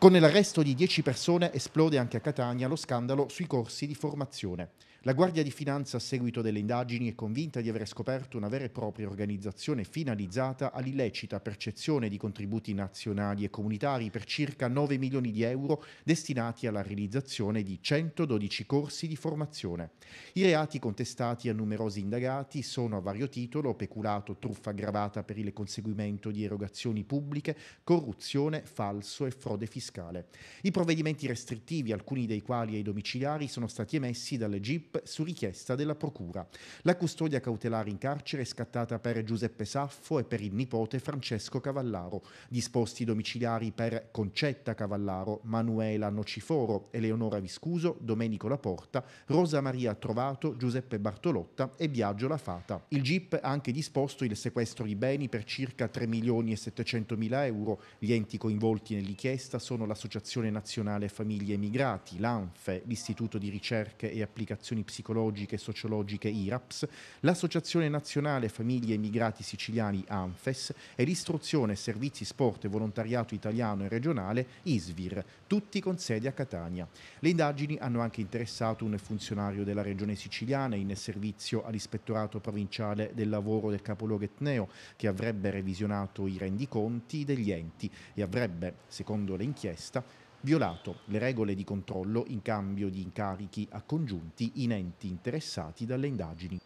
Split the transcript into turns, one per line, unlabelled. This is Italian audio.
Con l'arresto di 10 persone esplode anche a Catania lo scandalo sui corsi di formazione. La Guardia di Finanza, a seguito delle indagini, è convinta di aver scoperto una vera e propria organizzazione finalizzata all'illecita percezione di contributi nazionali e comunitari per circa 9 milioni di euro destinati alla realizzazione di 112 corsi di formazione. I reati contestati a numerosi indagati sono a vario titolo peculato, truffa aggravata per il conseguimento di erogazioni pubbliche, corruzione, falso e frode fiscale. I provvedimenti restrittivi, alcuni dei quali ai domiciliari, sono stati emessi dall'Egitto chip su richiesta della Procura. La custodia cautelare in carcere è scattata per Giuseppe Saffo e per il nipote Francesco Cavallaro, disposti domiciliari per Concetta Cavallaro, Manuela Nociforo, Eleonora Viscuso, Domenico Laporta, Rosa Maria Trovato, Giuseppe Bartolotta e Biagio La Fata. Il GIP ha anche disposto il sequestro di beni per circa 3 milioni e 700 mila euro. Gli enti coinvolti nell'inchiesta sono l'Associazione Nazionale Famiglie Emigrati, l'ANFE, l'Istituto di Ricerche e Applicazioni Relazioni Psicologiche e Sociologiche IRAPS, l'Associazione Nazionale Famiglie Emigrati Siciliani ANFES e l'Istruzione, Servizi, Sport e Volontariato Italiano e Regionale ISVIR, tutti con sede a Catania. Le indagini hanno anche interessato un funzionario della Regione Siciliana in servizio all'Ispettorato Provinciale del Lavoro del Capoluogo Etneo che avrebbe revisionato i rendiconti degli enti e avrebbe, secondo l'inchiesta, violato le regole di controllo in cambio di incarichi a congiunti in enti interessati dalle indagini.